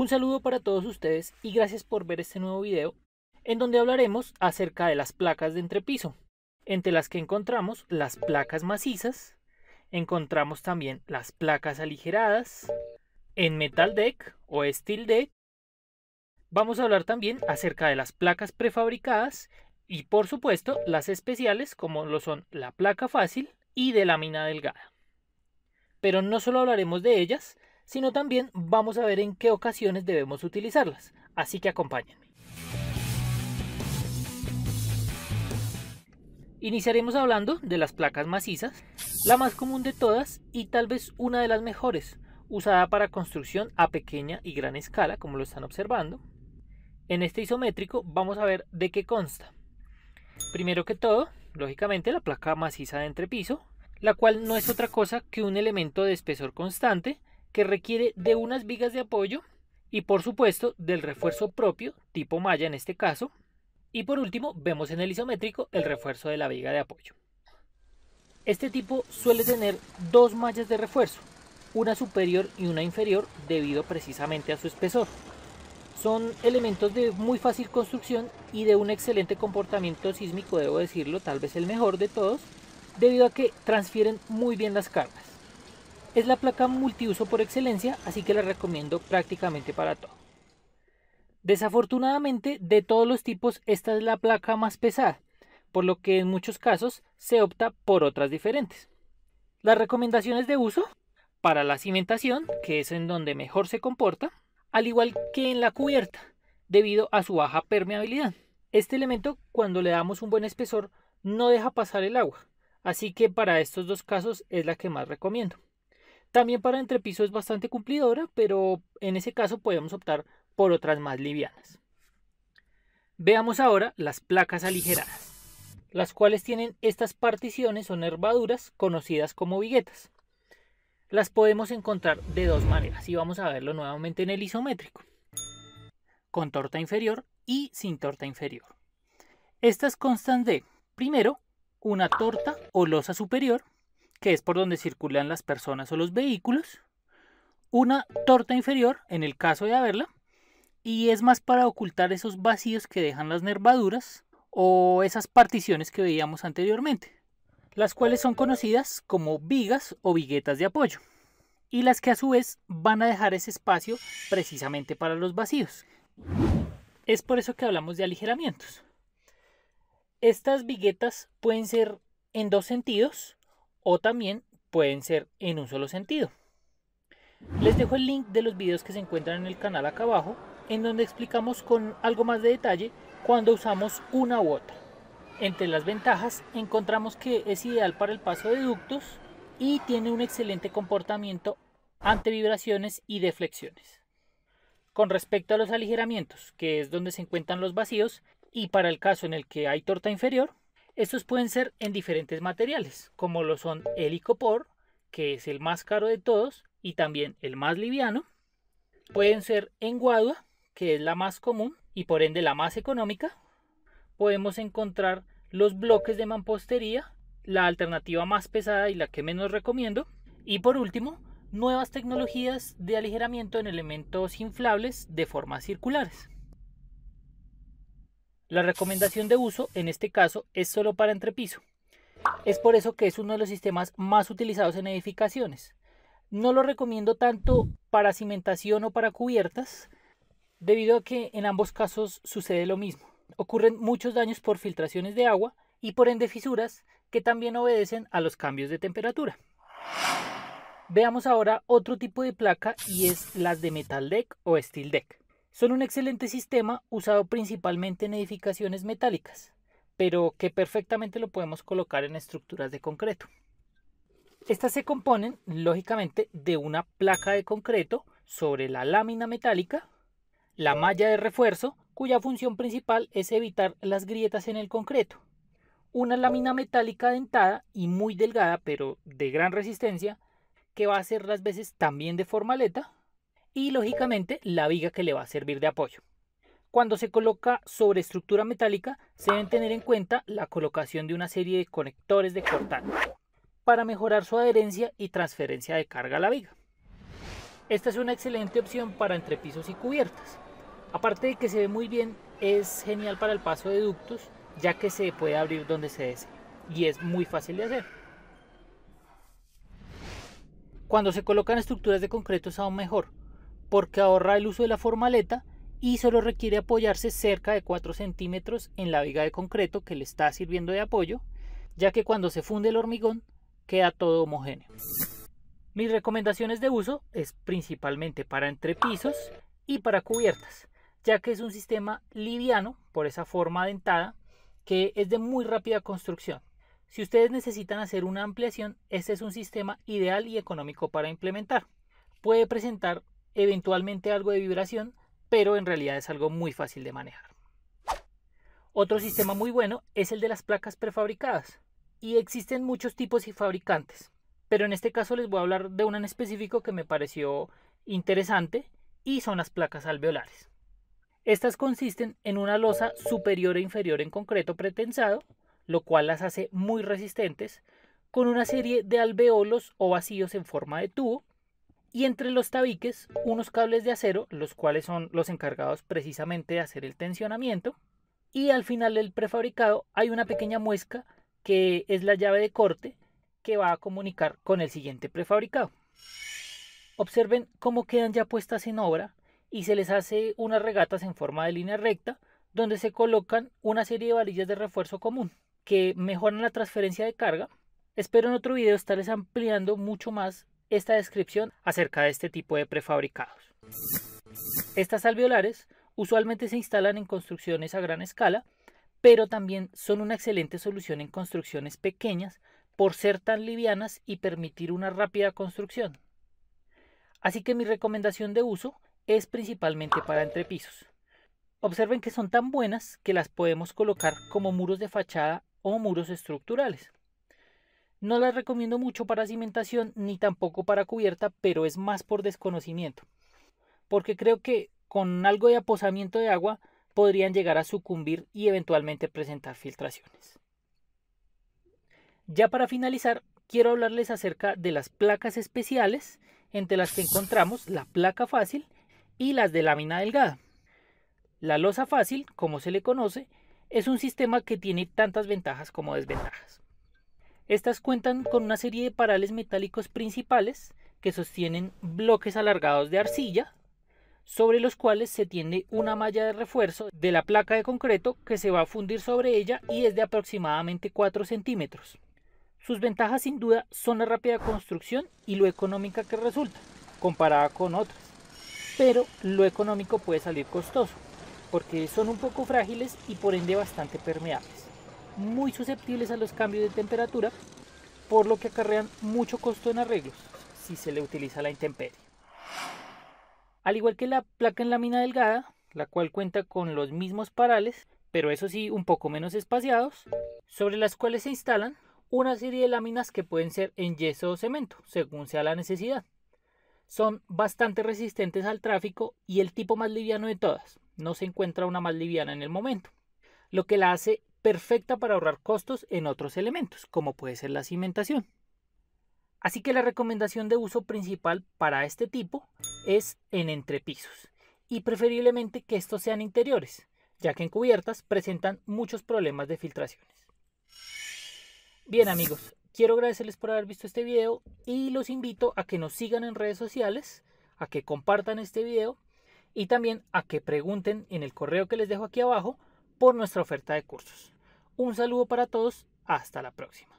Un saludo para todos ustedes y gracias por ver este nuevo video en donde hablaremos acerca de las placas de entrepiso, entre las que encontramos las placas macizas, encontramos también las placas aligeradas, en metal deck o steel deck. Vamos a hablar también acerca de las placas prefabricadas y por supuesto las especiales como lo son la placa fácil y de lámina delgada. Pero no solo hablaremos de ellas, sino también vamos a ver en qué ocasiones debemos utilizarlas. Así que acompáñenme. Iniciaremos hablando de las placas macizas, la más común de todas y tal vez una de las mejores, usada para construcción a pequeña y gran escala, como lo están observando. En este isométrico vamos a ver de qué consta. Primero que todo, lógicamente la placa maciza de entrepiso, la cual no es otra cosa que un elemento de espesor constante que requiere de unas vigas de apoyo y por supuesto del refuerzo propio, tipo malla en este caso. Y por último vemos en el isométrico el refuerzo de la viga de apoyo. Este tipo suele tener dos mallas de refuerzo, una superior y una inferior debido precisamente a su espesor. Son elementos de muy fácil construcción y de un excelente comportamiento sísmico, debo decirlo, tal vez el mejor de todos, debido a que transfieren muy bien las cargas. Es la placa multiuso por excelencia, así que la recomiendo prácticamente para todo. Desafortunadamente, de todos los tipos, esta es la placa más pesada, por lo que en muchos casos se opta por otras diferentes. Las recomendaciones de uso para la cimentación, que es en donde mejor se comporta, al igual que en la cubierta, debido a su baja permeabilidad. Este elemento, cuando le damos un buen espesor, no deja pasar el agua, así que para estos dos casos es la que más recomiendo. También para entrepiso es bastante cumplidora, pero en ese caso podemos optar por otras más livianas. Veamos ahora las placas aligeradas, las cuales tienen estas particiones o nervaduras conocidas como viguetas. Las podemos encontrar de dos maneras y vamos a verlo nuevamente en el isométrico, con torta inferior y sin torta inferior. Estas constan de, primero, una torta o losa superior, que es por donde circulan las personas o los vehículos, una torta inferior, en el caso de haberla, y es más para ocultar esos vacíos que dejan las nervaduras o esas particiones que veíamos anteriormente, las cuales son conocidas como vigas o viguetas de apoyo, y las que a su vez van a dejar ese espacio precisamente para los vacíos. Es por eso que hablamos de aligeramientos. Estas viguetas pueden ser en dos sentidos, o también pueden ser en un solo sentido. Les dejo el link de los videos que se encuentran en el canal acá abajo, en donde explicamos con algo más de detalle cuando usamos una u otra. Entre las ventajas encontramos que es ideal para el paso de ductos y tiene un excelente comportamiento ante vibraciones y deflexiones. Con respecto a los aligeramientos, que es donde se encuentran los vacíos, y para el caso en el que hay torta inferior, estos pueden ser en diferentes materiales, como lo son el que es el más caro de todos y también el más liviano. Pueden ser en guadua, que es la más común y por ende la más económica. Podemos encontrar los bloques de mampostería, la alternativa más pesada y la que menos recomiendo. Y por último, nuevas tecnologías de aligeramiento en elementos inflables de formas circulares. La recomendación de uso en este caso es solo para entrepiso. Es por eso que es uno de los sistemas más utilizados en edificaciones. No lo recomiendo tanto para cimentación o para cubiertas, debido a que en ambos casos sucede lo mismo. Ocurren muchos daños por filtraciones de agua y por ende fisuras que también obedecen a los cambios de temperatura. Veamos ahora otro tipo de placa y es las de Metal Deck o Steel Deck. Son un excelente sistema usado principalmente en edificaciones metálicas, pero que perfectamente lo podemos colocar en estructuras de concreto. Estas se componen, lógicamente, de una placa de concreto sobre la lámina metálica, la malla de refuerzo, cuya función principal es evitar las grietas en el concreto, una lámina metálica dentada y muy delgada, pero de gran resistencia, que va a ser las veces también de formaleta, y lógicamente la viga que le va a servir de apoyo. Cuando se coloca sobre estructura metálica se deben tener en cuenta la colocación de una serie de conectores de cortante para mejorar su adherencia y transferencia de carga a la viga. Esta es una excelente opción para entrepisos y cubiertas. Aparte de que se ve muy bien, es genial para el paso de ductos ya que se puede abrir donde se desee y es muy fácil de hacer. Cuando se colocan estructuras de concreto es aún mejor, porque ahorra el uso de la formaleta y solo requiere apoyarse cerca de 4 centímetros en la viga de concreto que le está sirviendo de apoyo, ya que cuando se funde el hormigón queda todo homogéneo. Mis recomendaciones de uso es principalmente para entrepisos y para cubiertas, ya que es un sistema liviano por esa forma dentada que es de muy rápida construcción. Si ustedes necesitan hacer una ampliación, este es un sistema ideal y económico para implementar. Puede presentar eventualmente algo de vibración, pero en realidad es algo muy fácil de manejar. Otro sistema muy bueno es el de las placas prefabricadas, y existen muchos tipos y fabricantes, pero en este caso les voy a hablar de un en específico que me pareció interesante y son las placas alveolares. Estas consisten en una losa superior e inferior en concreto pretensado, lo cual las hace muy resistentes, con una serie de alveolos o vacíos en forma de tubo y entre los tabiques unos cables de acero, los cuales son los encargados precisamente de hacer el tensionamiento, y al final del prefabricado hay una pequeña muesca que es la llave de corte que va a comunicar con el siguiente prefabricado. Observen cómo quedan ya puestas en obra y se les hace unas regatas en forma de línea recta donde se colocan una serie de varillas de refuerzo común que mejoran la transferencia de carga. Espero en otro video estarles ampliando mucho más esta descripción acerca de este tipo de prefabricados. Estas alveolares usualmente se instalan en construcciones a gran escala, pero también son una excelente solución en construcciones pequeñas por ser tan livianas y permitir una rápida construcción. Así que mi recomendación de uso es principalmente para entrepisos. Observen que son tan buenas que las podemos colocar como muros de fachada o muros estructurales. No las recomiendo mucho para cimentación ni tampoco para cubierta, pero es más por desconocimiento. Porque creo que con algo de aposamiento de agua podrían llegar a sucumbir y eventualmente presentar filtraciones. Ya para finalizar, quiero hablarles acerca de las placas especiales, entre las que encontramos la placa fácil y las de lámina delgada. La losa fácil, como se le conoce, es un sistema que tiene tantas ventajas como desventajas. Estas cuentan con una serie de parales metálicos principales que sostienen bloques alargados de arcilla, sobre los cuales se tiende una malla de refuerzo de la placa de concreto que se va a fundir sobre ella y es de aproximadamente 4 centímetros. Sus ventajas sin duda son la rápida construcción y lo económica que resulta, comparada con otras. Pero lo económico puede salir costoso, porque son un poco frágiles y por ende bastante permeables muy susceptibles a los cambios de temperatura, por lo que acarrean mucho costo en arreglos si se le utiliza la intemperie. Al igual que la placa en lámina delgada, la cual cuenta con los mismos parales, pero eso sí un poco menos espaciados, sobre las cuales se instalan una serie de láminas que pueden ser en yeso o cemento, según sea la necesidad. Son bastante resistentes al tráfico y el tipo más liviano de todas, no se encuentra una más liviana en el momento, lo que la hace perfecta para ahorrar costos en otros elementos, como puede ser la cimentación. Así que la recomendación de uso principal para este tipo es en entrepisos, y preferiblemente que estos sean interiores, ya que en cubiertas presentan muchos problemas de filtraciones. Bien amigos, quiero agradecerles por haber visto este video y los invito a que nos sigan en redes sociales, a que compartan este video y también a que pregunten en el correo que les dejo aquí abajo por nuestra oferta de cursos. Un saludo para todos, hasta la próxima.